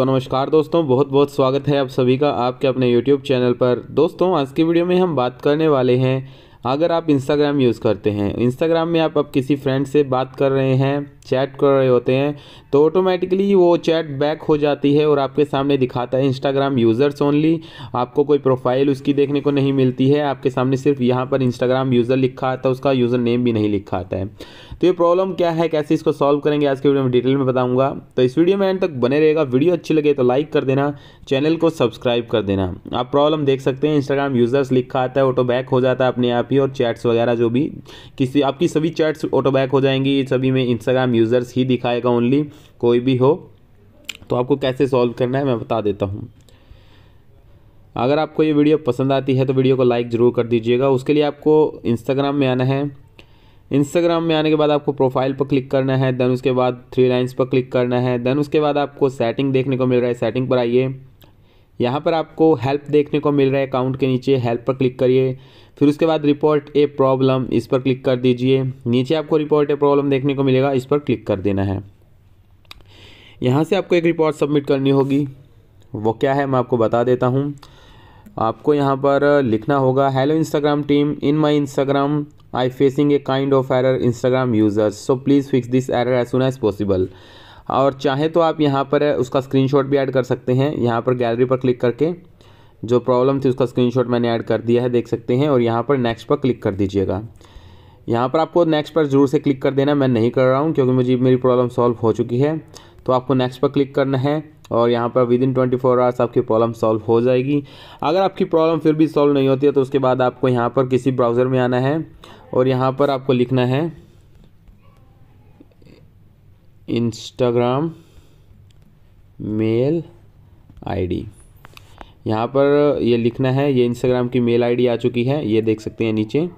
तो नमस्कार दोस्तों बहुत बहुत स्वागत है आप सभी का आपके अपने YouTube चैनल पर दोस्तों आज की वीडियो में हम बात करने वाले हैं अगर आप Instagram यूज़ करते हैं Instagram में आप, अब किसी फ्रेंड से बात कर रहे हैं चैट कर रहे होते हैं तो ऑटोमेटिकली वो चैट बैक हो जाती है और आपके सामने दिखाता है इंस्टाग्राम यूज़र्स ओनली आपको कोई प्रोफाइल उसकी देखने को नहीं मिलती है आपके सामने सिर्फ यहाँ पर इंस्टाग्राम यूज़र लिखा आता है उसका यूज़र नेम भी नहीं लिखा आता है तो ये प्रॉब्लम क्या है कैसे इसको सॉल्व करेंगे आज के वीडियो में डिटेल में बताऊँगा तो इस वीडियो में एंड तक बने रहेगा वीडियो अच्छी लगे तो लाइक कर देना चैनल को सब्सक्राइब कर देना आप प्रॉब्लम देख सकते हैं इंस्टाग्राम यूज़र्स लिखा आता है ऑटो बैक हो जाता है अपने आप ही और चैट्स वगैरह जो भी किसी आपकी सभी चैट्स ऑटो बैक हो जाएंगी सभी में इंस्टाग्राम यूज़र्स ही दिखाएगा ओनली कोई भी हो तो आपको कैसे सॉल्व करना है मैं बता देता हूँ अगर आपको ये वीडियो पसंद आती है तो वीडियो को लाइक ज़रूर कर दीजिएगा उसके लिए आपको इंस्टाग्राम में आना है इंस्टाग्राम में आने के बाद आपको प्रोफाइल पर क्लिक करना है देन उसके बाद थ्री लाइन्स पर क्लिक करना है देन उसके बाद आपको सेटिंग देखने को मिल रहा है सेटिंग पर आइए यहाँ पर आपको हेल्प देखने को मिल रहा है अकाउंट के नीचे हेल्प पर क्लिक करिए फिर उसके बाद रिपोर्ट ए प्रॉब्लम इस पर क्लिक कर दीजिए नीचे आपको रिपोर्ट ए प्रॉब्लम देखने को मिलेगा इस पर क्लिक कर देना है यहाँ से आपको एक रिपोर्ट सबमिट करनी होगी वो क्या है मैं आपको बता देता हूँ आपको यहाँ पर लिखना होगा hello Instagram team in my Instagram I facing a kind of error Instagram users so please fix this error as soon as possible और चाहे तो आप यहाँ पर उसका स्क्रीनशॉट भी ऐड कर सकते हैं यहाँ पर गैलरी पर क्लिक करके जो प्रॉब्लम थी उसका स्क्रीनशॉट मैंने ऐड कर दिया है देख सकते हैं और यहाँ पर नेक्स्ट पर क्लिक कर दीजिएगा यहाँ पर आपको नेक्स्ट पर ज़रूर से क्लिक कर देना मैं नहीं कर रहा हूँ क्योंकि मुझे मेरी प्रॉब्लम सॉल्व हो चुकी है तो आपको नेक्स्ट पर क्लिक करना है और यहाँ पर within twenty four hours आपकी प्रॉब्लम सॉल्व हो जाएगी अगर आपकी प्रॉब्लम फिर भी सॉल्व नहीं होती है तो उसके बाद आपको यहाँ पर किसी ब्राउज़र में आना है और यहाँ पर आपको लिखना है इंस्टाग्राम मेल आईडी यहाँ पर ये लिखना है ये इंस्टाग्राम की मेल आईडी आ चुकी है ये देख सकते हैं नीचे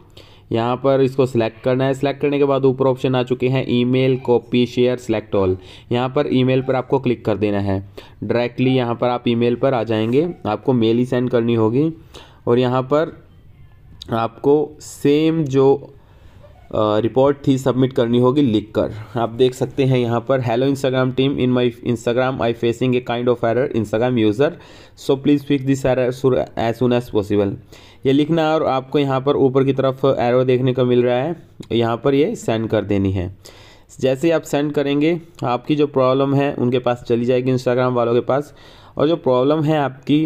यहाँ पर इसको सिलेक्ट करना है सिलेक्ट करने के बाद ऊपर ऑप्शन आ चुके हैं email copy share select all यहाँ पर ईमेल पर आपको क्लिक कर देना है डायरेक्टली यहाँ पर आप ईमेल पर आ जाएंगे आपको मेल ही सेंड करनी होगी और यहाँ पर आपको सेम जो रिपोर्ट थी सबमिट करनी होगी लिखकर आप देख सकते हैं यहाँ पर hello Instagram team in my Instagram I facing a kind of error Instagram user so please fix this error as soon as possible ये लिखना है और आपको यहाँ पर ऊपर की तरफ एरो देखने को मिल रहा है यहाँ पर ये सेंड कर देनी है जैसे ही आप सेंड करेंगे आपकी जो प्रॉब्लम है उनके पास चली जाएगी इंस्टाग्राम वालों के पास और जो प्रॉब्लम है आपकी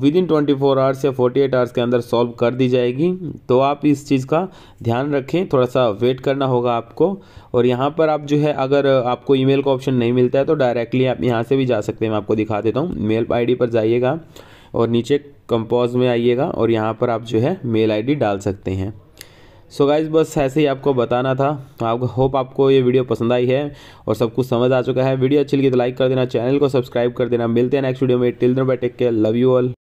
within twenty four hours या फोर्टी एट आवर्स के अंदर सॉल्व कर दी जाएगी तो आप इस चीज़ का ध्यान रखें थोड़ा सा वेट करना होगा आपको और यहाँ पर आप जो है अगर आपको ईमेल का ऑप्शन नहीं मिलता है तो डायरेक्टली आप यहाँ से भी जा सकते हैं मैं आपको दिखा देता हूँ मेल आई पर जाइएगा और नीचे कंपोज में आइएगा और यहाँ पर आप जो है मेल आई डाल सकते हैं सो so गाइज बस ऐसे ही आपको बताना था आपको होप आपको ये वीडियो पसंद आई है और सब कुछ समझ आ चुका है वीडियो अच्छी लगी तो लाइक कर देना चैनल को सब्सक्राइब कर देना मिलते हैं नेक्स्ट वीडियो में till then bye take care love you all